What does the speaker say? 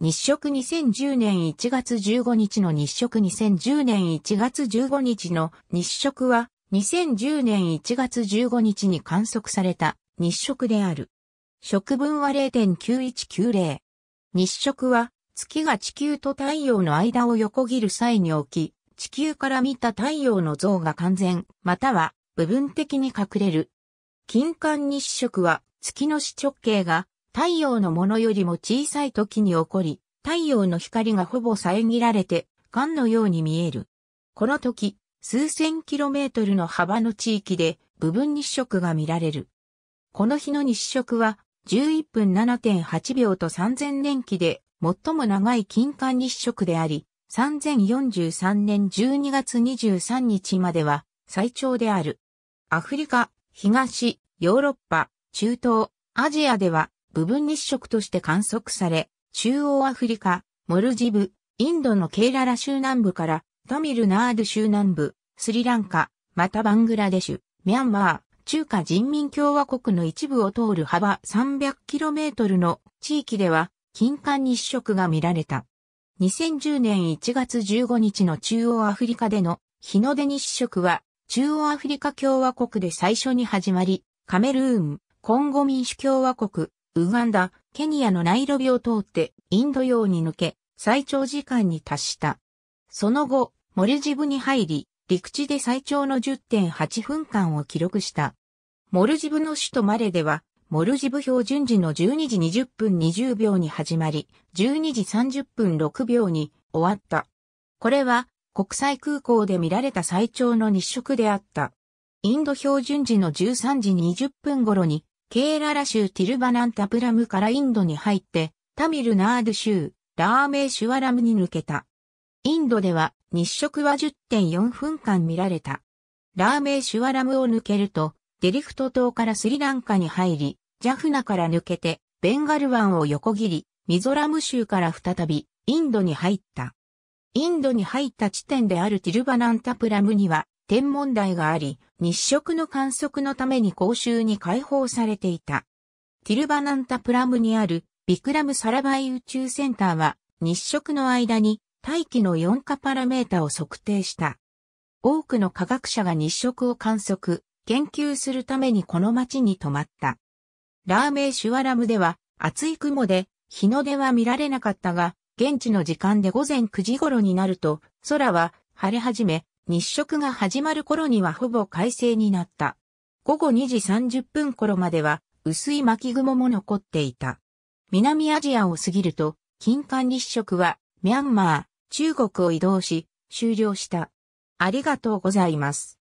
日食2010年1月15日の日食2010年1月15日の日食は2010年1月15日に観測された日食である。食分は0.9190。日食は月が地球と太陽の間を横切る際に起き、地球から見た太陽の像が完全、または部分的に隠れる。金環日食は月の四直径が太陽のものよりも小さい時に起こり、太陽の光がほぼ遮られて、癌のように見える。この時、数千キロメートルの幅の地域で部分日食が見られる。この日の日食は11分7.8秒と3000年期で最も長い金環日食であり、3043年12月23日までは最長である。アフリカ、東、ヨーロッパ、中東、アジアでは部分日食として観測され、中央アフリカ、モルジブ、インドのケーララ州南部からタミルナード州南部、スリランカ、またバングラデシュ、ミャンマー、中華人民共和国の一部を通る幅 300km の地域では金環日食が見られた。2010年1月15日の中央アフリカでの日の出日食は中央アフリカ共和国で最初に始まり、カメルーン、コンゴ民主共和国、ウガンダ、ケニアのナイロビを通ってインド洋に抜け、最長時間に達した。その後、モルジブに入り、陸地で最長の10.8分間を記録した。モルジブの首都マレでは、モルジブ標準時の12時20分20秒に始まり、12時30分6秒に終わった。これは国際空港で見られた最長の日食であった。インド標準時の13時20分頃にケーララ州ティルバナンタプラムからインドに入って、タミルナード州、ラーメーシュワラムに抜けた。インドでは日食は10.4分間見られた。ラーメーシュワラムを抜けると、デリフト島からスリランカに入り、ジャフナから抜けて、ベンガル湾を横切り、ミゾラム州から再び、インドに入った。インドに入った地点であるティルバナンタプラムには、天文台があり、日食の観測のために公衆に開放されていた。ティルバナンタプラムにあるビクラムサラバイ宇宙センターは日食の間に大気の4カパラメータを測定した。多くの科学者が日食を観測、研究するためにこの町に泊まった。ラーメイシュワラムでは厚い雲で日の出は見られなかったが、現地の時間で午前9時頃になると空は晴れ始め日食が始まる頃にはほぼ快晴になった。午後2時30分頃までは薄い巻雲も残っていた。南アジアを過ぎると、金環日食はミャンマー、中国を移動し、終了した。ありがとうございます。